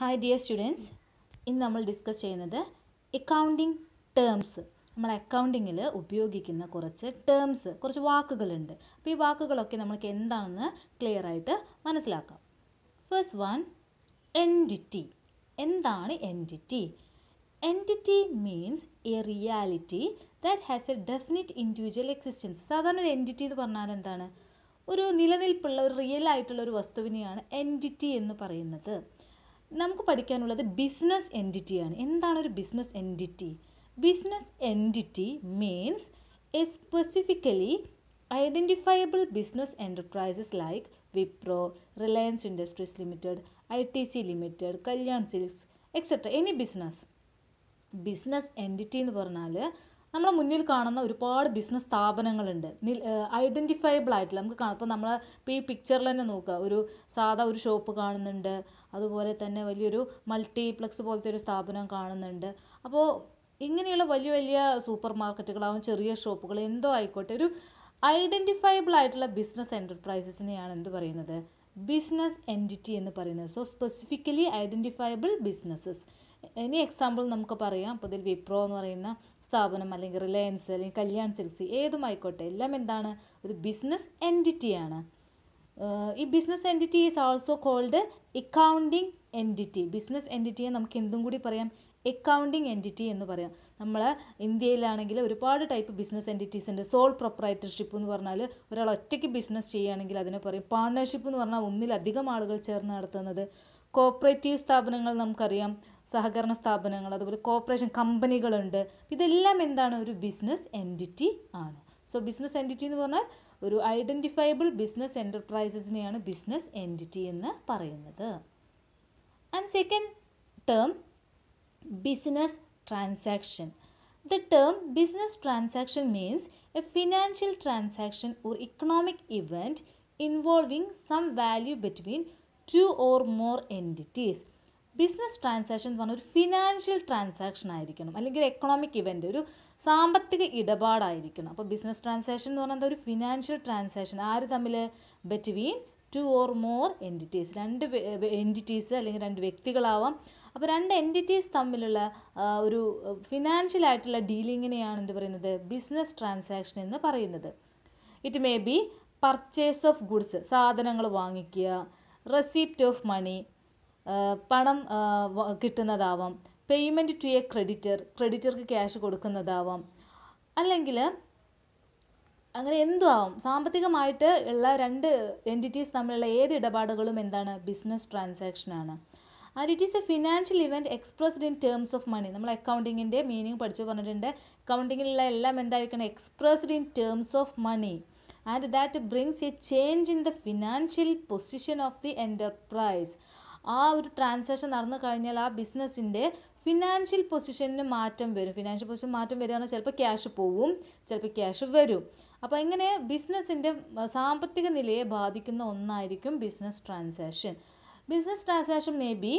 hi dear students ഇന്ന് നമ്മൾ discuss ചെയ്യുന്നത് അക്കൗണ്ടിങ് ടേംസ് നമ്മൾ അക്കൗണ്ടിങ്ങിൽ ഉപയോഗിക്കുന്ന കുറച്ച് ടേംസ് കുറച്ച് വാക്കുകളുണ്ട് അപ്പോൾ ഈ വാക്കുകളൊക്കെ നമുക്ക് എന്താണെന്ന് ക്ലിയർ ആയിട്ട് മനസ്സിലാക്കാം ഫസ്റ്റ് വൺ എൻറ്റിറ്റി എന്താണ് entity entity means a reality that has a definite individual existence സാധാരണ ഒരു എൻറ്റിറ്റി എന്ന് പറഞ്ഞാൽ എന്താണ് ഒരു നിലനിൽപ്പുള്ള ഒരു റിയൽ ആയിട്ടുള്ള ഒരു വസ്തുവിനെയാണ് എൻറ്റിറ്റി എന്ന് പറയുന്നത് നമുക്ക് പഠിക്കാനുള്ളത് ബിസിനസ് എൻറ്റിറ്റിയാണ് എന്താണ് ഒരു business entity business entity means a specifically identifiable business enterprises like Wipro Reliance Industries Limited I T C limited Kalyan Silks etcetera any business business entity എന്ന് പറഞ്ഞാൽ നമ്മുടെ മുന്നിൽ കാണുന്ന ഒരുപാട് ബിസിനസ് സ്ഥാപനങ്ങളുണ്ട് ഐഡൻറ്റിഫയബിൾ ആയിട്ടുള്ള നമുക്ക് കാണാം ഇപ്പോൾ നമ്മൾ ഇപ്പോൾ ഈ പിക്ചറിൽ തന്നെ നോക്കുക ഒരു സാധാ ഒരു ഷോപ്പ് കാണുന്നുണ്ട് അതുപോലെ തന്നെ വലിയൊരു മൾട്ടിപ്ലക്സ് പോലത്തെ ഒരു സ്ഥാപനം കാണുന്നുണ്ട് അപ്പോൾ ഇങ്ങനെയുള്ള വലിയ വലിയ സൂപ്പർ മാർക്കറ്റുകളാവും ചെറിയ ഷോപ്പുകൾ എന്തോ ആയിക്കോട്ടെ ഒരു ഐഡൻറ്റിഫയബിൾ ആയിട്ടുള്ള ബിസിനസ് എൻ്റർപ്രൈസസിനെയാണ് എന്ത് പറയുന്നത് ബിസിനസ് എൻറ്റിറ്റി എന്ന് പറയുന്നത് സോ സ്പെസിഫിക്കലി ഐഡൻറ്റിഫയബിൾ ബിസിനസ്സസ് ഇനി എക്സാമ്പിൾ നമുക്ക് പറയാം അപ്പോൾ ഇതിൽ വിപ്രോ എന്ന് പറയുന്ന സ്ഥാപനം അല്ലെങ്കിൽ റിലയൻസ് അല്ലെങ്കിൽ കല്യാൺ സിൽസ് ഏതുമായിക്കോട്ടെ എല്ലാം എന്താണ് ഒരു ബിസിനസ് എൻറ്റിറ്റിയാണ് ഈ business entity is also called accounting entity business എൻറ്റിറ്റിയെ നമുക്ക് എന്തും കൂടി പറയാം എക്കൗണ്ടിങ് എൻറ്റിറ്റി എന്ന് പറയാം നമ്മൾ ഇന്ത്യയിലാണെങ്കിൽ ഒരുപാട് ടൈപ്പ് ബിസിനസ് എൻറ്റിറ്റീസ് ഉണ്ട് സോൾ പ്രൊപ്പറേറ്റർഷിപ്പ് എന്ന് പറഞ്ഞാൽ ഒരാൾ ഒറ്റയ്ക്ക് ബിസിനസ് ചെയ്യുകയാണെങ്കിൽ അതിനെ പറയും പാർട്ണർഷിപ്പ് എന്ന് പറഞ്ഞാൽ ഒന്നിലധികം ആളുകൾ ചേർന്ന് നടത്തുന്നത് കോപ്പറേറ്റീവ് സ്ഥാപനങ്ങൾ നമുക്കറിയാം സഹകരണ സ്ഥാപനങ്ങൾ അതുപോലെ കോപ്പറേഷൻ കമ്പനികളുണ്ട് ഇതെല്ലാം എന്താണ് ഒരു ബിസിനസ് എൻറ്റിറ്റി ആണ് സോ ബിസിനസ് എൻറ്റിറ്റി എന്ന് പറഞ്ഞാൽ ഒരു ഐഡൻറ്റിഫയബിൾ ബിസിനസ് എൻ്റർപ്രൈസസിനെയാണ് ബിസിനസ് എൻറ്റിറ്റി എന്ന് പറയുന്നത് and second term business transaction the term business transaction means a financial transaction ഒരു economic event involving some value between two or more entities business transaction എന്ന് പറഞ്ഞാൽ ഒരു ഫിനാൻഷ്യൽ ട്രാൻസാക്ഷൻ ആയിരിക്കണം അല്ലെങ്കിൽ ഒരു എക്കണോമിക് ഇവൻ്റ് ഒരു സാമ്പത്തിക ഇടപാടായിരിക്കണം അപ്പോൾ ബിസിനസ് ട്രാൻസാക്ഷൻ എന്ന് പറഞ്ഞാൽ ഒരു ഫിനാൻഷ്യൽ ട്രാൻസാക്ഷൻ ആര് തമ്മിൽ between two or more entities രണ്ട് എൻറ്റിറ്റീസ് അല്ലെങ്കിൽ രണ്ട് വ്യക്തികളാവാം അപ്പോൾ രണ്ട് എൻറ്റിറ്റീസ് തമ്മിലുള്ള ഒരു ഫിനാൻഷ്യൽ ആയിട്ടുള്ള ഡീലിങ്ങിനെയാണ് എന്ത് പറയുന്നത് ബിസിനസ് ട്രാൻസാക്ഷൻ എന്ന് പറയുന്നത് it may be purchase of goods സാധനങ്ങൾ വാങ്ങിക്കുക റെസിപ്റ്റ് ഓഫ് മണി പണം കിട്ടുന്നതാവാം പേയ്മെൻറ്റ് ടു എ ക്രെഡിറ്റർ ക്രെഡിറ്റർക്ക് ക്യാഷ് കൊടുക്കുന്നതാവാം അല്ലെങ്കിൽ അങ്ങനെ എന്തോ ആവും സാമ്പത്തികമായിട്ട് ഉള്ള രണ്ട് എൻറ്റിറ്റീസ് തമ്മിലുള്ള ഏത് ഇടപാടുകളും എന്താണ് ബിസിനസ് ട്രാൻസാക്ഷനാണ് and it is a financial event expressed in terms of money നമ്മൾ അക്കൗണ്ടിങ്ങിൻ്റെ മീനിങ് പഠിച്ചു പറഞ്ഞിട്ടുണ്ട് അക്കൗണ്ടിങ്ങിലുള്ള എല്ലാം എന്തായിരിക്കണം expressed in terms of money and that brings a change in the financial position of the enterprise ആ ഒരു ട്രാൻസാക്ഷൻ നടന്നു കഴിഞ്ഞാൽ ആ ബിസിനസ്സിൻ്റെ ഫിനാൻഷ്യൽ പൊസിഷനിൽ മാറ്റം വരും ഫിനാൻഷ്യൽ പൊസിഷൻ മാറ്റം വരികയാണെങ്കിൽ ചിലപ്പോൾ ക്യാഷ് പോവും ചിലപ്പോൾ ക്യാഷ് വരും അപ്പോൾ ഇങ്ങനെ ബിസിനസ്സിൻ്റെ സാമ്പത്തിക നിലയെ ബാധിക്കുന്ന ഒന്നായിരിക്കും business transaction business transaction may be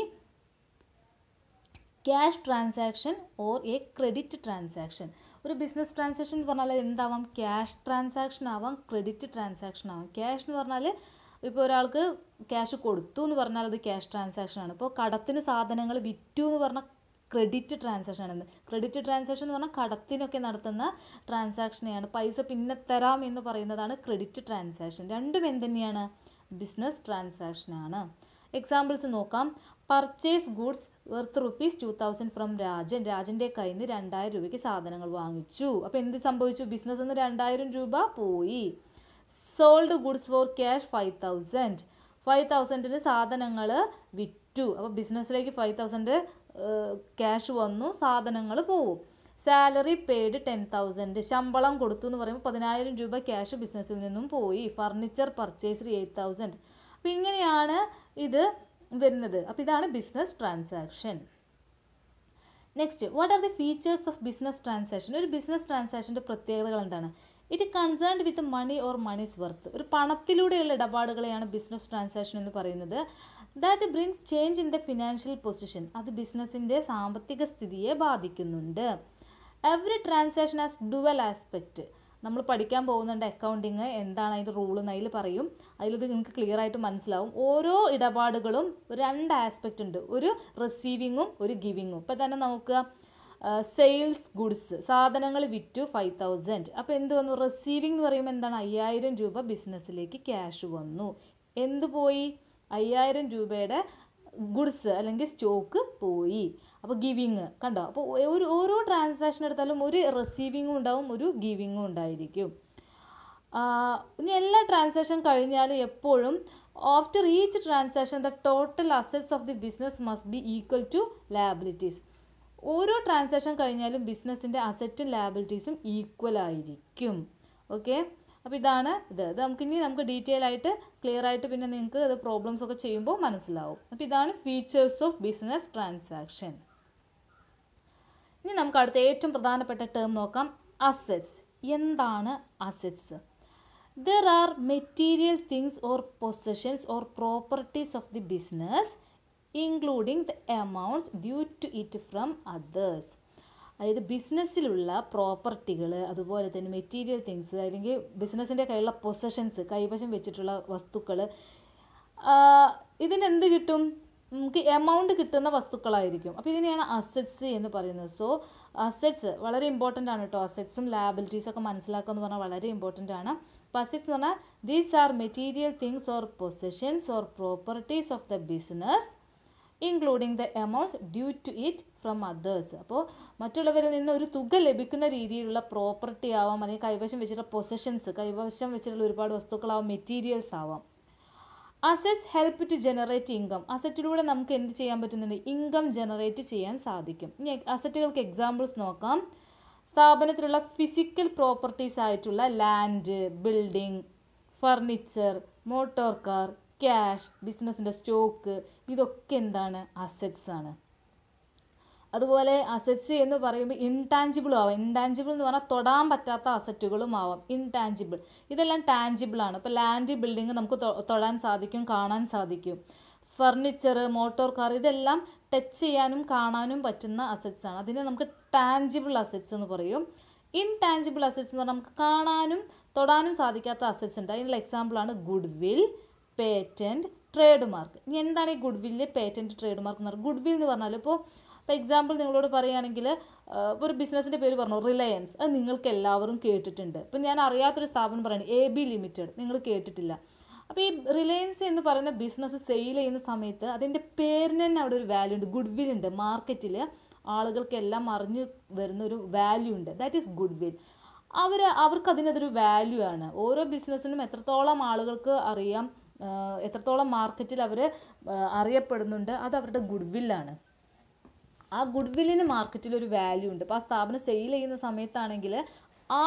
cash transaction or a credit transaction ഒരു ബിസിനസ് ട്രാൻസാക്ഷൻ എന്ന് പറഞ്ഞാൽ എന്താവാം ക്യാഷ് ട്രാൻസാക്ഷൻ ആവാം ക്രെഡിറ്റ് ട്രാൻസാക്ഷൻ ആവാം ക്യാഷ് എന്ന് പറഞ്ഞാൽ ഇപ്പോൾ ഒരാൾക്ക് ക്യാഷ് കൊടുത്തു എന്ന് പറഞ്ഞാൽ അത് ക്യാഷ് ട്രാൻസാക്ഷനാണ് ഇപ്പോൾ കടത്തിന് സാധനങ്ങൾ വിറ്റു എന്ന് പറഞ്ഞാൽ ക്രെഡിറ്റ് ട്രാൻസാക്ഷൻ ആണ് ക്രെഡിറ്റ് ട്രാൻസാക്ഷൻ എന്ന് പറഞ്ഞാൽ കടത്തിനൊക്കെ നടത്തുന്ന ട്രാൻസാക്ഷനെയാണ് പൈസ പിന്നെ തരാം എന്ന് പറയുന്നതാണ് ക്രെഡിറ്റ് ട്രാൻസാക്ഷൻ രണ്ടും തന്നെയാണ് ബിസിനസ് ട്രാൻസാക്ഷനാണ് എക്സാമ്പിൾസ് നോക്കാം purchase goods worth rupees two thousand from Rajan രാജൻ്റെ കയ്യിൽ നിന്ന് രണ്ടായിരം രൂപയ്ക്ക് സാധനങ്ങൾ വാങ്ങിച്ചു അപ്പോൾ എന്ത് സംഭവിച്ചു ബിസിനസ് നിന്ന് രണ്ടായിരം രൂപ പോയി sold goods for cash five thousand five തൗസൻഡിന് സാധനങ്ങൾ വിറ്റു അപ്പോൾ ബിസിനസ്സിലേക്ക് ഫൈവ് തൗസൻഡ് ക്യാഷ് വന്നു സാധനങ്ങൾ പോവും സാലറി പെയ്ഡ് ടെൻ തൗസൻഡ് ശമ്പളം കൊടുത്തു എന്ന് പറയുമ്പോൾ പതിനായിരം രൂപ ക്യാഷ് ബിസിനസ്സിൽ നിന്നും പോയി ഫർണിച്ചർ പർച്ചേസ് എയ്റ്റ് തൗസൻഡ് അപ്പം ഇങ്ങനെയാണ് ഇത് വരുന്നത് അപ്പോൾ ഇതാണ് business transaction next what are the features of business transaction ഒരു ബിസിനസ് ട്രാൻസാക്ഷൻ്റെ പ്രത്യേകതകൾ എന്താണ് it concerned with money or moneys worth ഒരു പണത്തിലൂടെയുള്ള ഇടപാടുകളെയാണ് ബിസിനസ് ട്രാൻസാക്ഷൻ എന്ന് പറയുന്നത് that brings change in the financial position അത് ബിസിനസ്സിൻ്റെ സാമ്പത്തിക സ്ഥിതിയെ ബാധിക്കുന്നുണ്ട് every transaction has dual aspect നമ്മൾ പഠിക്കാൻ പോകുന്നുണ്ട് അക്കൗണ്ടിങ് എന്താണ് അതിൻ്റെ റൂൾ എന്ന് അതിൽ പറയും അതിലത് നിങ്ങൾക്ക് ക്ലിയർ ആയിട്ട് മനസ്സിലാവും ഓരോ ഇടപാടുകളും രണ്ട് ആസ്പെക്റ്റ് ഉണ്ട് ഒരു റിസീവിങ്ങും ഒരു ഗിവിങ്ങും ഇപ്പം തന്നെ നമുക്ക് സെയിൽസ് ഗുഡ്സ് സാധനങ്ങൾ വിറ്റു ഫൈവ് തൗസൻഡ് അപ്പോൾ എന്ത് വന്നു റിസീവിംഗ് എന്ന് പറയുമ്പോൾ എന്താണ് അയ്യായിരം രൂപ ബിസിനസ്സിലേക്ക് ക്യാഷ് വന്നു എന്ത് പോയി അയ്യായിരം രൂപയുടെ ഗുഡ്സ് അല്ലെങ്കിൽ സ്റ്റോക്ക് പോയി അപ്പോൾ ഗിവിങ് കണ്ടോ അപ്പോൾ ഒരു ഓരോ ട്രാൻസാക്ഷൻ എടുത്താലും ഒരു റിസീവിങ്ങും ഉണ്ടാവും ഒരു ഗിവിങ്ങും ഉണ്ടായിരിക്കും ഇനി എല്ലാ ട്രാൻസാക്ഷൻ കഴിഞ്ഞാൽ എപ്പോഴും after each transaction the total assets of the business must be equal to liabilities ഓരോ ട്രാൻസാക്ഷൻ കഴിഞ്ഞാലും ബിസിനസ്സിൻ്റെ അസറ്റും ലാബിലിറ്റീസും ഈക്വൽ ആയിരിക്കും ഓക്കെ അപ്പോൾ ഇതാണ് ഇത് ഇത് ഇനി നമുക്ക് ഡീറ്റെയിൽ ആയിട്ട് ക്ലിയർ ആയിട്ട് പിന്നെ നിങ്ങൾക്ക് അത് പ്രോബ്ലംസ് ഒക്കെ ചെയ്യുമ്പോൾ മനസ്സിലാവും അപ്പോൾ ഇതാണ് ഫീച്ചേഴ്സ് ഓഫ് ബിസിനസ് ട്രാൻസാക്ഷൻ ഇനി നമുക്ക് അടുത്ത ഏറ്റവും പ്രധാനപ്പെട്ട ടേം നോക്കാം അസറ്റ്സ് എന്താണ് assets there are material things or possessions or properties of the business including the amounts due to it from others അതായത് ബിസിനസ്സിലുള്ള പ്രോപ്പർട്ടികൾ അതുപോലെ തന്നെ മെറ്റീരിയൽ തിങ്സ് അല്ലെങ്കിൽ ബിസിനസ്സിൻ്റെ കയ്യിലുള്ള പൊസഷൻസ് കൈവശം വെച്ചിട്ടുള്ള വസ്തുക്കൾ ഇതിനെന്ത് കിട്ടും നമുക്ക് എമൗണ്ട് കിട്ടുന്ന വസ്തുക്കളായിരിക്കും അപ്പോൾ ഇതിനെയാണ് അസറ്റ്സ് എന്ന് പറയുന്നത് സോ അസറ്റ്സ് വളരെ ഇമ്പോർട്ടൻ്റ് ആണ് കേട്ടോ അസറ്റ്സും ലാബിലിറ്റീസും ഒക്കെ മനസ്സിലാക്കുക എന്ന് പറഞ്ഞാൽ വളരെ ഇമ്പോർട്ടൻ്റ് ആണ് അപ്പോൾ അസറ്റ്സ് എന്ന് പറഞ്ഞാൽ these are material things or possessions or properties of the business including the amounts due to it from others അപ്പോൾ മറ്റുള്ളവരിൽ നിന്ന് ഒരു തുക ലഭിക്കുന്ന രീതിയിലുള്ള പ്രോപ്പർട്ടി ആവാം അല്ലെങ്കിൽ കൈവശം വെച്ചിട്ടുള്ള പൊസഷൻസ് കൈവശം വെച്ചിട്ടുള്ള ഒരുപാട് വസ്തുക്കളാവാം മെറ്റീരിയൽസ് ആവാം assets help to generate income അസെറ്റിലൂടെ നമുക്ക് എന്ത് ചെയ്യാൻ പറ്റുന്നുണ്ട് ഇൻകം ജനറേറ്റ് ചെയ്യാൻ സാധിക്കും ഇനി അസറ്റുകൾക്ക് എക്സാമ്പിൾസ് നോക്കാം സ്ഥാപനത്തിലുള്ള ഫിസിക്കൽ പ്രോപ്പർട്ടീസ് ആയിട്ടുള്ള land building furniture motor car cash ബിസിനസ്സിൻ്റെ സ്റ്റോക്ക് ഇതൊക്കെ എന്താണ് അസറ്റ്സ് ആണ് അതുപോലെ അസറ്റ്സ് എന്ന് പറയുമ്പോൾ ഇൻടാഞ്ചിബിൾ ആവാം ഇൻടാഞ്ചിബിൾ എന്ന് പറഞ്ഞാൽ തൊടാൻ പറ്റാത്ത അസറ്റുകളും ആവാം ഇൻടാഞ്ചിബിൾ ഇതെല്ലാം ആണ് ഇപ്പോൾ ലാൻഡ് ബിൽഡിംഗ് നമുക്ക് തൊടാൻ സാധിക്കും കാണാൻ സാധിക്കും ഫർണിച്ചർ മോട്ടോർ കാർ ഇതെല്ലാം ടച്ച് ചെയ്യാനും കാണാനും പറ്റുന്ന അസറ്റ്സ് ആണ് അതിനെ നമുക്ക് ടാഞ്ചിബിൾ അസറ്റ്സ് എന്ന് പറയും ഇൻടാഞ്ചിബിൾ അസറ്റ്സ് എന്ന് പറഞ്ഞാൽ നമുക്ക് കാണാനും തൊടാനും സാധിക്കാത്ത അസറ്റ്സ് ഉണ്ട് അതിനുള്ള എക്സാമ്പിളാണ് goodwill patent trade mark ഇനി എന്താണ് ഈ ഗുഡ് വില്ല് പേറ്റൻറ്റ് ട്രേഡ് മാർക്ക് എന്ന് പറയുന്നത് ഗുഡ് വിൽ എന്ന് പറഞ്ഞാൽ ഇപ്പോൾ ഇപ്പോൾ എക്സാമ്പിൾ നിങ്ങളോട് പറയുകയാണെങ്കിൽ ഒരു ബിസിനസ്സിൻ്റെ പേര് പറഞ്ഞു റിലയൻസ് അത് നിങ്ങൾക്ക് എല്ലാവരും കേട്ടിട്ടുണ്ട് ഇപ്പം ഞാൻ അറിയാത്തൊരു സ്ഥാപനം പറയുന്നത് എ ബി ലിമിറ്റഡ് നിങ്ങൾ കേട്ടിട്ടില്ല അപ്പോൾ ഈ റിലയൻസ് എന്ന് പറയുന്ന ബിസിനസ് സെയിൽ ചെയ്യുന്ന സമയത്ത് അതിൻ്റെ പേരിന് തന്നെ അവിടെ ഒരു വാല്യൂ ഉണ്ട് ഗുഡ് വിൽ ഉണ്ട് മാർക്കറ്റിൽ ആളുകൾക്കെല്ലാം അറിഞ്ഞ് വരുന്ന ഒരു വാല്യൂ ഉണ്ട് ദാറ്റ് ഈസ് ഗുഡ് വിൽ അവർ അവർക്ക് അതിനതൊരു വാല്യൂ ആണ് ഓരോ ബിസിനസ്സിനും എത്രത്തോളം ആളുകൾക്ക് അറിയാം എത്രത്തോളം മാർക്കറ്റിൽ അവർ അറിയപ്പെടുന്നുണ്ട് അത് അവരുടെ ഗുഡ് വില്ലാണ് ആ ഗുഡ് വില്ലിന് മാർക്കറ്റിൽ ഒരു വാല്യൂ ഉണ്ട് അപ്പോൾ ആ സ്ഥാപനം സെയിൽ ചെയ്യുന്ന സമയത്താണെങ്കിൽ ആ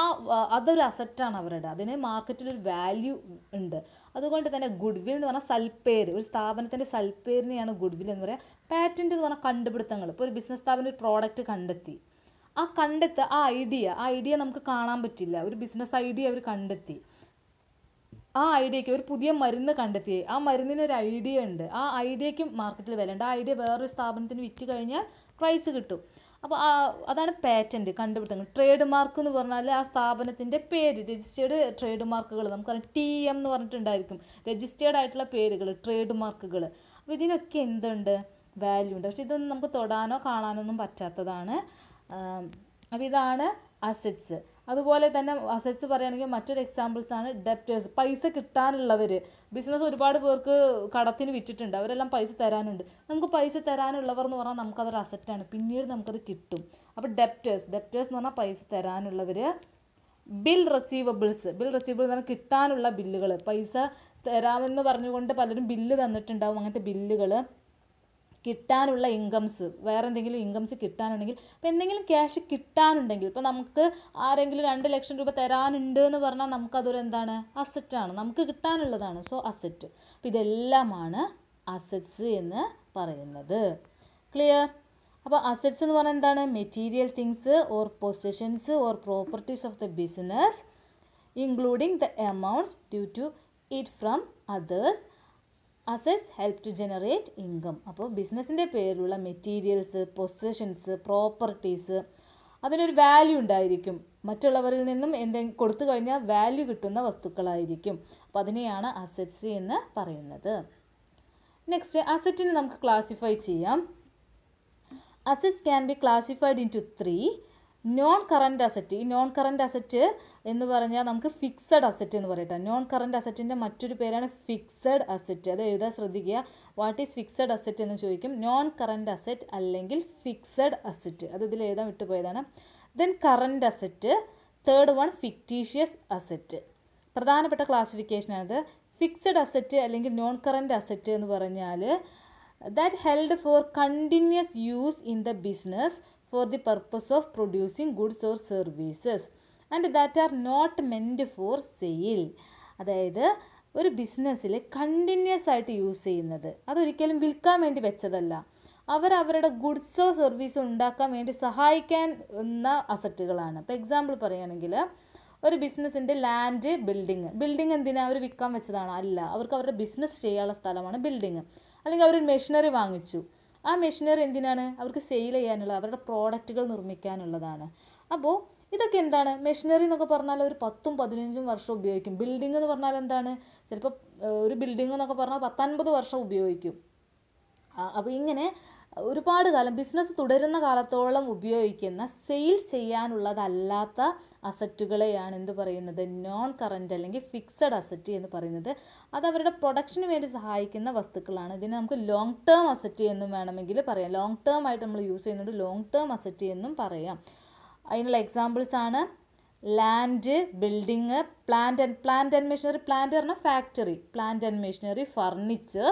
അതൊരു അസറ്റാണ് അവരുടെ അതിന് മാർക്കറ്റിൽ ഒരു വാല്യൂ ഉണ്ട് അതുകൊണ്ട് തന്നെ ഗുഡ് വിൽ എന്ന് പറഞ്ഞാൽ സൽപ്പേര് ഒരു സ്ഥാപനത്തിൻ്റെ സൽപ്പേരിനെയാണ് ഗുഡ് വിൽ എന്ന് പറയുക പാറ്റൻറ്റ് എന്ന് പറഞ്ഞാൽ കണ്ടുപിടുത്തങ്ങൾ ഇപ്പോൾ ഒരു ബിസിനസ് സ്ഥാപനം ഒരു പ്രോഡക്റ്റ് കണ്ടെത്തി ആ കണ്ടെത്ത ആ ഐഡിയ ആ ഐഡിയ നമുക്ക് കാണാൻ പറ്റില്ല ഒരു ബിസിനസ് ഐഡിയ അവർ കണ്ടെത്തി ആ ഐഡിയയ്ക്ക് ഒരു പുതിയ മരുന്ന് കണ്ടെത്തി ആ മരുന്നിന് ഒരു ഐഡിയ ഉണ്ട് ആ ഐഡിയയ്ക്കും മാർക്കറ്റിൽ വില ഉണ്ട് ആ ഐഡിയ വേറൊരു സ്ഥാപനത്തിന് വിറ്റ് കഴിഞ്ഞാൽ പ്രൈസ് കിട്ടും അപ്പോൾ അതാണ് പാറ്റൻറ്റ് കണ്ടുപിടുത്തങ്ങൾ ട്രേഡ് മാർക്ക് എന്ന് പറഞ്ഞാൽ ആ സ്ഥാപനത്തിൻ്റെ പേര് രജിസ്റ്റേർഡ് ട്രേഡ് മാർക്കുകൾ നമുക്കറിയാം ടി എം എന്ന് പറഞ്ഞിട്ടുണ്ടായിരിക്കും രജിസ്റ്റേർഡ് ആയിട്ടുള്ള പേരുകൾ ട്രേഡ് മാർക്കുകൾ അപ്പോൾ ഇതിനൊക്കെ എന്തുണ്ട് വാല്യൂ ഉണ്ട് പക്ഷെ ഇതൊന്നും നമുക്ക് തൊടാനോ കാണാനോ ഒന്നും പറ്റാത്തതാണ് അപ്പോൾ ഇതാണ് അസറ്റ്സ് അതുപോലെ തന്നെ അസറ്റ്സ് പറയുകയാണെങ്കിൽ മറ്റൊരു എക്സാമ്പിൾസാണ് ഡെപ്റ്റേഴ്സ് പൈസ കിട്ടാനുള്ളവർ ബിസിനസ് ഒരുപാട് പേർക്ക് കടത്തിന് വിറ്റിട്ടുണ്ട് അവരെല്ലാം പൈസ തരാനുണ്ട് നമുക്ക് പൈസ തരാനുള്ളവർ എന്ന് പറഞ്ഞാൽ നമുക്കതൊരു അസറ്റാണ് പിന്നീട് നമുക്കത് കിട്ടും അപ്പോൾ ഡെപ്റ്റേഴ്സ് ഡെപ്റ്റേഴ്സ് എന്ന് പറഞ്ഞാൽ പൈസ തരാനുള്ളവർ ബിൽ റിസീവബിൾസ് ബിൽ റിസീവബിൾ എന്ന് പറഞ്ഞാൽ കിട്ടാനുള്ള ബില്ലുകൾ പൈസ തരാമെന്ന് പറഞ്ഞുകൊണ്ട് പലരും ബില്ല് തന്നിട്ടുണ്ടാവും അങ്ങനത്തെ ബില്ലുകൾ കിട്ടാനുള്ള ഇൻകംസ് വേറെ എന്തെങ്കിലും ഇൻകംസ് കിട്ടാനുണ്ടെങ്കിൽ അപ്പോൾ എന്തെങ്കിലും ക്യാഷ് കിട്ടാനുണ്ടെങ്കിൽ ഇപ്പോൾ നമുക്ക് ആരെങ്കിലും രണ്ട് ലക്ഷം രൂപ തരാനുണ്ട് എന്ന് പറഞ്ഞാൽ നമുക്കതൊരു എന്താണ് അസറ്റാണ് നമുക്ക് കിട്ടാനുള്ളതാണ് സോ അസറ്റ് അപ്പോൾ ഇതെല്ലാമാണ് അസറ്റ്സ് എന്ന് പറയുന്നത് ക്ലിയർ അപ്പോൾ അസറ്റ്സ് എന്ന് പറഞ്ഞാൽ എന്താണ് material things or positions or properties of the business including the amounts due to it from others അസസ് ഹെൽപ്പ് ടു ജനറേറ്റ് ഇൻകം അപ്പോൾ ബിസിനസ്സിൻ്റെ പേരിലുള്ള മെറ്റീരിയൽസ് പൊസിഷൻസ് പ്രോപ്പർട്ടീസ് അതിനൊരു വാല്യൂ ഉണ്ടായിരിക്കും മറ്റുള്ളവരിൽ നിന്നും എന്തെങ്കിലും കൊടുത്തു കഴിഞ്ഞാൽ വാല്യൂ കിട്ടുന്ന വസ്തുക്കളായിരിക്കും അപ്പോൾ അതിനെയാണ് അസറ്റ്സ് എന്ന് പറയുന്നത് നെക്സ്റ്റ് അസറ്റിനെ നമുക്ക് ക്ലാസിഫൈ ചെയ്യാം assets can be classified into three non current asset ഈ നോൺ കറൻറ്റ് അസറ്റ് എന്ന് പറഞ്ഞാൽ നമുക്ക് ഫിക്സഡ് അസറ്റ് എന്ന് പറയട്ടെ നോൺ കറൻറ്റ് അസറ്റിൻ്റെ മറ്റൊരു പേരാണ് ഫിക്സഡ് അസറ്റ് അത് എഴുതാൻ ശ്രദ്ധിക്കുക വാട്ട് ഈസ് ഫിക്സഡ് അസറ്റ് എന്ന് ചോദിക്കും നോൺ കറൻറ്റ് അസറ്റ് അല്ലെങ്കിൽ ഫിക്സഡ് അസറ്റ് അത് ഇതിൽ എഴുതാൻ വിട്ടുപോയതാണ് then current asset third one fictitious asset പ്രധാനപ്പെട്ട ക്ലാസിഫിക്കേഷനാണിത് ഫിക്സഡ് അസറ്റ് അല്ലെങ്കിൽ നോൺ കറൻറ്റ് അസറ്റ് എന്ന് പറഞ്ഞാൽ that held for continuous use in the business for the purpose of producing goods or services and that are not meant for sale അതായത് ഒരു ബിസിനസ്സിൽ continuous ആയിട്ട് use ചെയ്യുന്നത് അതൊരിക്കലും വിൽക്കാൻ വേണ്ടി വെച്ചതല്ല അവർ അവരുടെ ഗുഡ്സോ സർവീസോ ഉണ്ടാക്കാൻ വേണ്ടി സഹായിക്കാൻ എന്ന അസറ്റുകളാണ് ഇപ്പോൾ എക്സാമ്പിൾ പറയുകയാണെങ്കിൽ ഒരു ബിസിനസ്സിൻ്റെ ലാൻഡ് ബിൽഡിങ് ബിൽഡിങ് എന്തിനാ അവർ വിൽക്കാൻ വെച്ചതാണ് അല്ല അവർക്ക് അവരുടെ ബിസിനസ് ചെയ്യാനുള്ള സ്ഥലമാണ് ബിൽഡിങ് അല്ലെങ്കിൽ അവർ മെഷീനറി വാങ്ങിച്ചു ആ മെഷീനറി എന്തിനാണ് അവർക്ക് സെയിൽ ചെയ്യാനുള്ള അവരുടെ പ്രോഡക്റ്റുകൾ നിർമ്മിക്കാനുള്ളതാണ് അപ്പോൾ ഇതൊക്കെ എന്താണ് മെഷീനറി എന്നൊക്കെ പറഞ്ഞാൽ ഒരു പത്തും പതിനഞ്ചും വർഷം ഉപയോഗിക്കും ബിൽഡിംഗ് എന്ന് പറഞ്ഞാൽ എന്താണ് ചിലപ്പോൾ ഒരു ബിൽഡിംഗ് എന്നൊക്കെ പറഞ്ഞാൽ പത്തൊൻപത് വർഷം ഉപയോഗിക്കും അപ്പോൾ ഇങ്ങനെ ഒരുപാട് കാലം ബിസിനസ് തുടരുന്ന കാലത്തോളം ഉപയോഗിക്കുന്ന സെയിൽ ചെയ്യാനുള്ളതല്ലാത്ത അസറ്റുകളെയാണ് എന്ത് പറയുന്നത് നോൺ കറൻറ്റ് അല്ലെങ്കിൽ ഫിക്സഡ് അസറ്റ് എന്ന് പറയുന്നത് അത് അവരുടെ പ്രൊഡക്ഷന് വേണ്ടി സഹായിക്കുന്ന വസ്തുക്കളാണ് ഇതിനെ നമുക്ക് ലോങ് ടേം അസറ്റ് എന്നും വേണമെങ്കിൽ പറയാം ലോങ് ടേം ആയിട്ട് നമ്മൾ യൂസ് ചെയ്യുന്നുണ്ട് ലോങ് ടേം അസറ്റ് എന്നും പറയാം അതിനുള്ള എക്സാമ്പിൾസ് ആണ് land building plant and plant and machinery plant പറഞ്ഞാൽ factory plant and machinery furniture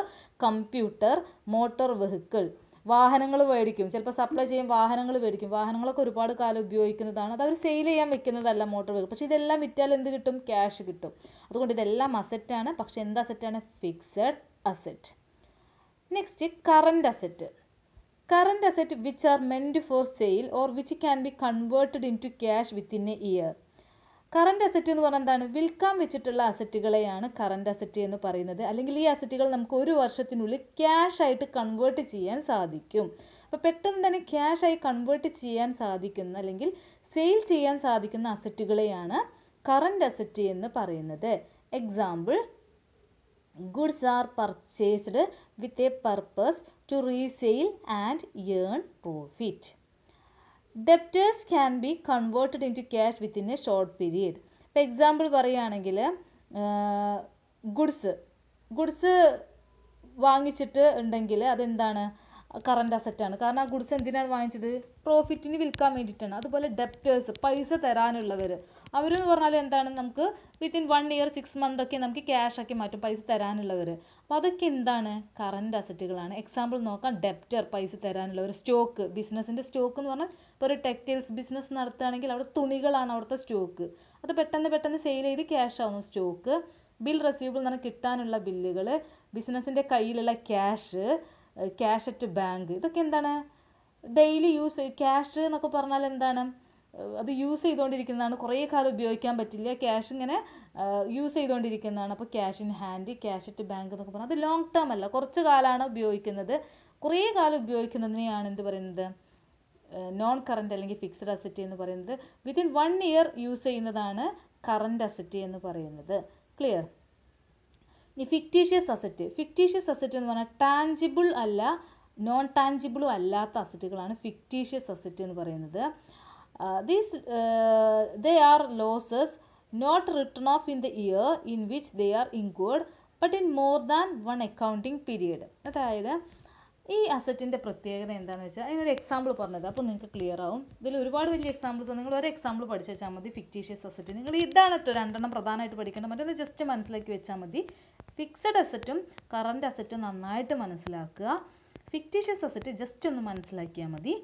computer motor vehicle വാഹനങ്ങൾ മേടിക്കും ചിലപ്പോൾ സപ്ലൈ ചെയ്യും വാഹനങ്ങൾ മേടിക്കും വാഹനങ്ങളൊക്കെ ഒരുപാട് കാലം ഉപയോഗിക്കുന്നതാണ് അത് അവർ സെയിൽ ചെയ്യാൻ വെക്കുന്നതല്ല മോട്ടോർ വെഹിക്കിൾ പക്ഷേ ഇതെല്ലാം വിറ്റാൽ എന്ത് കിട്ടും ക്യാഷ് കിട്ടും അതുകൊണ്ട് ഇതെല്ലാം അസെറ്റാണ് പക്ഷേ എന്ത് അസെറ്റാണ് fixed asset next current asset current asset which are meant for sale or which can be converted into cash within a year current asset എന്ന് പറഞ്ഞാൽ എന്താണ് വിൽക്കാൻ വെച്ചിട്ടുള്ള അസറ്റുകളെയാണ് കറണ്ട് അസറ്റ് എന്ന് പറയുന്നത് അല്ലെങ്കിൽ ഈ അസറ്റുകൾ നമുക്ക് ഒരു വർഷത്തിനുള്ളിൽ ക്യാഷ് ആയിട്ട് കൺവേർട്ട് ചെയ്യാൻ സാധിക്കും അപ്പോൾ പെട്ടെന്ന് തന്നെ ക്യാഷ് ആയി കൺവേർട്ട് ചെയ്യാൻ സാധിക്കുന്ന അല്ലെങ്കിൽ സെയിൽ ചെയ്യാൻ സാധിക്കുന്ന അസറ്റുകളെയാണ് കറണ്ട് അസറ്റ് എന്ന് പറയുന്നത് example goods are purchased with a purpose to resale and earn profit debtors can be converted into cash within a short period ഇപ്പോൾ എക്സാമ്പിൾ പറയുകയാണെങ്കിൽ ഗുഡ്സ് ഗുഡ്സ് വാങ്ങിച്ചിട്ട് ഉണ്ടെങ്കിൽ അതെന്താണ് കറണ്ട് അസറ്റാണ് കാരണം ആ ഗുഡ്സ് എന്തിനാണ് വാങ്ങിച്ചത് പ്രോഫിറ്റിന് വിൽക്കാൻ വേണ്ടിയിട്ടാണ് അതുപോലെ ഡെപ്റ്റേഴ്സ് പൈസ തരാനുള്ളവർ അവരെന്ന് പറഞ്ഞാൽ എന്താണ് നമുക്ക് within one year six month ഒക്കെ നമുക്ക് ക്യാഷ് ആക്കി മാറ്റും പൈസ തരാനുള്ളവർ അപ്പോൾ അതൊക്കെ എന്താണ് കറണ്ട് അസറ്റുകളാണ് എക്സാമ്പിൾ നോക്കാം ഡെപ്റ്റർ പൈസ തരാനുള്ളവർ സ്റ്റോക്ക് ബിസിനസ്സിൻ്റെ സ്റ്റോക്ക് എന്ന് പറഞ്ഞാൽ ഇപ്പോൾ ഒരു ടെക്സ്റ്റൈൽസ് ബിസിനസ് നടത്തുകയാണെങ്കിൽ അവിടെ തുണികളാണ് അവിടുത്തെ സ്റ്റോക്ക് അത് പെട്ടെന്ന് പെട്ടെന്ന് സെയിൽ ചെയ്ത് ക്യാഷ് ആവുന്നു സ്റ്റോക്ക് ബിൽ റെസീവബിൾ എന്ന് പറഞ്ഞാൽ കിട്ടാനുള്ള ബില്ലുകൾ ബിസിനസ്സിൻ്റെ കയ്യിലുള്ള ക്യാഷ് ക്യാഷറ്റ് ബാങ്ക് ഇതൊക്കെ എന്താണ് ഡെയിലി യൂസ് ക്യാഷ് എന്നൊക്കെ പറഞ്ഞാൽ എന്താണ് അത് യൂസ് ചെയ്തുകൊണ്ടിരിക്കുന്നതാണ് കുറേ കാലം ഉപയോഗിക്കാൻ പറ്റില്ല ക്യാഷ് ഇങ്ങനെ യൂസ് ചെയ്തുകൊണ്ടിരിക്കുന്നതാണ് അപ്പോൾ cash in hand cash bank എന്നൊക്കെ പറഞ്ഞാൽ അത് ലോങ് ടേം അല്ല കുറച്ച് കാലമാണ് ഉപയോഗിക്കുന്നത് കുറേ കാലം ഉപയോഗിക്കുന്നതിനെയാണ് എന്ത് പറയുന്നത് നോൺ കറൻറ്റ് അല്ലെങ്കിൽ ഫിക്സഡ് അസറ്റ് എന്ന് പറയുന്നത് വിതിൻ വൺ ഇയർ യൂസ് ചെയ്യുന്നതാണ് കറൻറ്റ് അസറ്റ് എന്ന് പറയുന്നത് ക്ലിയർ ഇനി ഫിക്റ്റീഷ്യസ് അസറ്റ് ഫിക്റ്റീഷ്യസ് അസറ്റ് എന്ന് പറഞ്ഞാൽ ടാഞ്ചിബിൾ അല്ല നോൺ ടാഞ്ചിബിളും അല്ലാത്ത അസറ്റുകളാണ് ഫിക്റ്റീഷ്യസ് അസറ്റ് എന്ന് പറയുന്നത് these they are losses not written off in the year in which they are include but in more than one accounting period അതായത് ഈ അസറ്റിൻ്റെ പ്രത്യേകത എന്താണെന്ന് വെച്ചാൽ അതിനൊരു എക്സാമ്പിൾ പറഞ്ഞത് അപ്പോൾ നിങ്ങൾക്ക് ക്ലിയർ ആവും ഇതിൽ ഒരുപാട് വലിയ എക്സാമ്പിൾസ് നിങ്ങൾ ഒരു എക്സാമ്പിൾ പഠിച്ചു വെച്ചാൽ മതി ഫിക്റ്റീഷ്യസ് അസറ്റ് നിങ്ങൾ ഇതാണ് കേട്ടോ രണ്ടെണ്ണം പ്രധാനമായിട്ട് പഠിക്കേണ്ട മറ്റൊന്ന് ജസ്റ്റ് മനസ്സിലാക്കി വെച്ചാൽ മതി ഫിക്സഡ് അസറ്റും കറണ്ട് അസറ്റും നന്നായിട്ട് മനസ്സിലാക്കുക ഫിക്റ്റീഷ്യസ് അസറ്റ് ജസ്റ്റ് ഒന്ന് മനസ്സിലാക്കിയാൽ മതി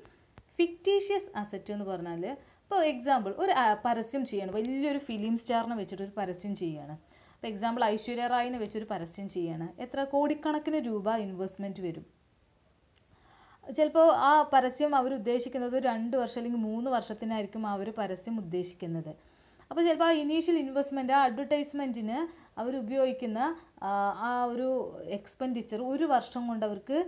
ഫിക്റ്റീഷ്യസ് അസറ്റ് എന്ന് പറഞ്ഞാൽ ഇപ്പോൾ എക്സാമ്പിൾ ഒരു പരസ്യം ചെയ്യണം വലിയൊരു ഫിലിം സ്റ്റാറിനെ വെച്ചിട്ട് ഒരു പരസ്യം ചെയ്യുകയാണ് ഇപ്പോൾ എക്സാമ്പിൾ ഐശ്വര്യ റായിനെ വെച്ചൊരു പരസ്യം ചെയ്യുകയാണ് എത്ര കോടിക്കണക്കിന് രൂപ ഇൻവെസ്റ്റ്മെൻറ്റ് വരും ചിലപ്പോൾ ആ പരസ്യം അവർ ഉദ്ദേശിക്കുന്നത് രണ്ട് വർഷം അല്ലെങ്കിൽ മൂന്ന് വർഷത്തിനായിരിക്കും ആ ഒരു പരസ്യം ഉദ്ദേശിക്കുന്നത് അപ്പോൾ ചിലപ്പോൾ ആ ഇനീഷ്യൽ ഇൻവെസ്റ്റ്മെൻറ്റ് ആ അഡ്വർടൈസ്മെൻറ്റിന് അവർ ഉപയോഗിക്കുന്ന ആ ഒരു എക്സ്പെൻഡിച്ചർ ഒരു വർഷം കൊണ്ട് അവർക്ക്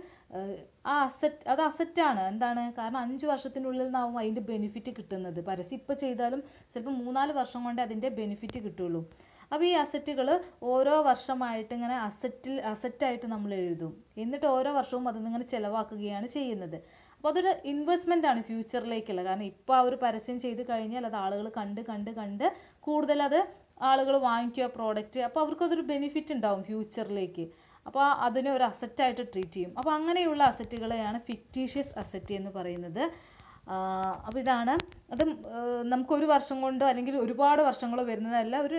ആ അസറ്റ് അത് അസറ്റാണ് എന്താണ് കാരണം അഞ്ച് വർഷത്തിനുള്ളിൽ നിന്നാവും അതിൻ്റെ ബെനിഫിറ്റ് കിട്ടുന്നത് പരസ്യം ഇപ്പോൾ ചെയ്താലും ചിലപ്പോൾ മൂന്നാല് വർഷം കൊണ്ട് അതിൻ്റെ ബെനിഫിറ്റ് കിട്ടുള്ളൂ അപ്പോൾ ഈ അസറ്റുകൾ ഓരോ വർഷമായിട്ട് ഇങ്ങനെ അസറ്റിൽ അസറ്റായിട്ട് നമ്മൾ എഴുതും എന്നിട്ട് ഓരോ വർഷവും അതിൽ ഇങ്ങനെ ചിലവാക്കുകയാണ് ചെയ്യുന്നത് അപ്പോൾ അതൊരു ഇൻവെസ്റ്റ്മെൻ്റ് ആണ് ഫ്യൂച്ചറിലേക്കുള്ള കാരണം ഇപ്പോൾ ആ ഒരു പരസ്യം ചെയ്ത് കഴിഞ്ഞാൽ അത് ആളുകൾ കണ്ട് കണ്ട് കണ്ട് കൂടുതൽ അത് ആളുകൾ വാങ്ങിക്കുക പ്രോഡക്റ്റ് അപ്പോൾ അവർക്കതൊരു ബെനിഫിറ്റ് ഉണ്ടാവും ഫ്യൂച്ചറിലേക്ക് അപ്പോൾ അതിനെ ഒരു അസറ്റായിട്ട് ട്രീറ്റ് ചെയ്യും അപ്പോൾ അങ്ങനെയുള്ള അസറ്റുകളെയാണ് ഫിക്റ്റീഷ്യസ് അസറ്റ് എന്ന് പറയുന്നത് അപ്പോൾ ഇതാണ് അത് നമുക്കൊരു വർഷം കൊണ്ടോ അല്ലെങ്കിൽ ഒരുപാട് വർഷങ്ങളോ വരുന്നതല്ല ഒരു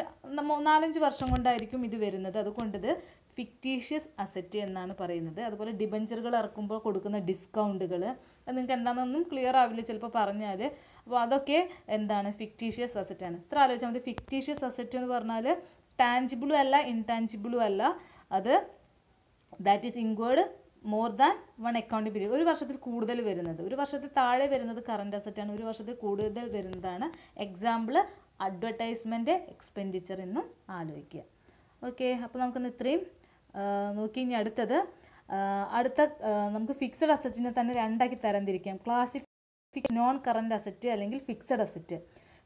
നാലഞ്ച് വർഷം കൊണ്ടായിരിക്കും ഇത് വരുന്നത് അതുകൊണ്ട് ഇത് ഫിക്റ്റീഷ്യസ് അസറ്റ് എന്നാണ് പറയുന്നത് അതുപോലെ ഡിബഞ്ചറുകൾ ഇറക്കുമ്പോൾ കൊടുക്കുന്ന ഡിസ്കൗണ്ടുകൾ അത് നിങ്ങൾക്ക് എന്താണെന്നൊന്നും ക്ലിയർ ആവില്ല ചിലപ്പോൾ പറഞ്ഞാൽ അപ്പോൾ അതൊക്കെ എന്താണ് ഫിക്റ്റീഷ്യസ് അസറ്റ് ആണ് ഇത്ര ആലോചിച്ചാൽ മതി ഫിക്റ്റീഷ്യസ് അസറ്റ് എന്ന് പറഞ്ഞാൽ ടാഞ്ചിബിളും അല്ല ഇൻടാഞ്ചിബിളും അല്ല അത് that is incurred more than one account period ഒരു വർഷത്തിൽ കൂടുതൽ വരുന്നത് ഒരു വർഷത്തിൽ താഴെ വരുന്നത് കറണ്ട് അസറ്റാണ് ഒരു വർഷത്തിൽ കൂടുതൽ വരുന്നതാണ് എക്സാമ്പിൾ അഡ്വർടൈസ്മെൻറ്റ് എക്സ്പെൻഡിച്ചർ എന്നും ആലോചിക്കുക ഓക്കെ അപ്പോൾ നമുക്കിന്ന് ഇത്രയും നോക്കി ഇനി അടുത്തത് അടുത്ത നമുക്ക് ഫിക്സഡ് അസറ്റിനെ തന്നെ രണ്ടാക്കി തരംതിരിക്കാം ക്ലാസിഫി നോൺ കറണ്ട് അസറ്റ് അല്ലെങ്കിൽ ഫിക്സഡ് അസറ്റ്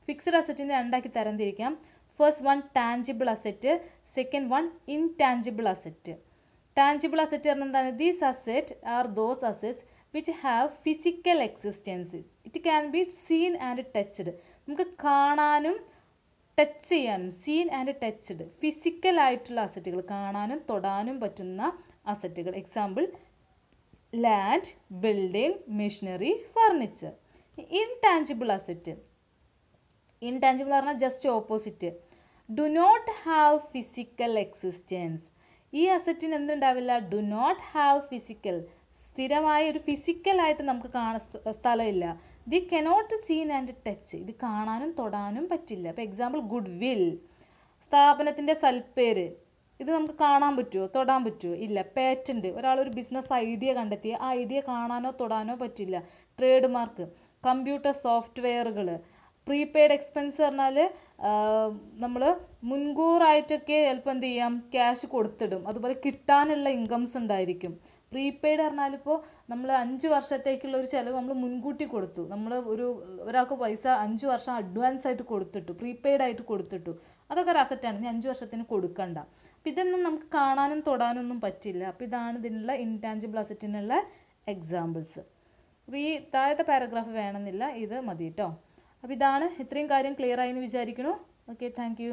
ഫിക്സഡ് അസറ്റിനെ രണ്ടാക്കി തരംതിരിക്കാം first one tangible asset second one intangible asset tangible asset പറഞ്ഞാൽ എന്താണ് these asset are those assets which have physical existence it can be seen and touched നമുക്ക് കാണാനും touch ചെയ്യാനും scene and touched physical ആയിട്ടുള്ള അസറ്റുകൾ കാണാനും തൊടാനും പറ്റുന്ന അസറ്റുകൾ example land building machinery furniture intangible asset intangible പറഞ്ഞാൽ just opposite do not have physical existence ഈ അസറ്റിന് എന്തുണ്ടാവില്ല ഡു നോട്ട് ഹാവ് ഫിസിക്കൽ സ്ഥിരമായ ഒരു ഫിസിക്കലായിട്ട് നമുക്ക് കാണ സ്ഥലമില്ല the cannot seen and touch ഇത് കാണാനും തൊടാനും പറ്റില്ല ഇപ്പോൾ എക്സാമ്പിൾ ഗുഡ് വിൽ സ്ഥാപനത്തിൻ്റെ സൽപ്പേര് ഇത് നമുക്ക് കാണാൻ പറ്റുമോ തൊടാൻ പറ്റുമോ ഇല്ല പേറ്റൻറ്റ് ഒരാളൊരു ബിസിനസ് ഐഡിയ കണ്ടെത്തി ആ ഐഡിയ കാണാനോ തൊടാനോ പറ്റില്ല ട്രേഡ് മാർക്ക് കമ്പ്യൂട്ടർ സോഫ്റ്റ്വെയറുകൾ പ്രീപെയ്ഡ് എക്സ്പെൻസ് പറഞ്ഞാൽ നമ്മൾ മുൻകൂറായിട്ടൊക്കെ ചിലപ്പോൾ എന്ത് ചെയ്യാം ക്യാഷ് കൊടുത്തിടും അതുപോലെ കിട്ടാനുള്ള ഇൻകംസ് ഉണ്ടായിരിക്കും പ്രീപെയ്ഡ് പറഞ്ഞാൽ നമ്മൾ അഞ്ച് വർഷത്തേക്കുള്ള ഒരു ചിലവ് നമ്മൾ മുൻകൂട്ടി കൊടുത്തു നമ്മൾ ഒരു ഒരാൾക്ക് പൈസ അഞ്ച് വർഷം അഡ്വാൻസ് ആയിട്ട് കൊടുത്തിട്ടു പ്രീപെയ്ഡ് ആയിട്ട് കൊടുത്തിട്ടു അതൊക്കെ ഒരു അസറ്റാണ് ഇനി അഞ്ച് വർഷത്തിന് കൊടുക്കണ്ട അപ്പം ഇതൊന്നും നമുക്ക് കാണാനും തൊടാനും ഒന്നും പറ്റില്ല അപ്പം ഇതാണ് ഇതിനുള്ള ഇൻടാഞ്ചിബിൾ അസറ്റിനുള്ള എക്സാമ്പിൾസ് അപ്പോൾ ഈ താഴത്തെ പാരഗ്രാഫ് വേണമെന്നില്ല ഇത് മതി കേട്ടോ അപ്പോൾ ഇതാണ് ഇത്രയും കാര്യം ക്ലിയർ ആയി എന്ന് വിചാരിക്കുന്നു ഓക്കെ താങ്ക്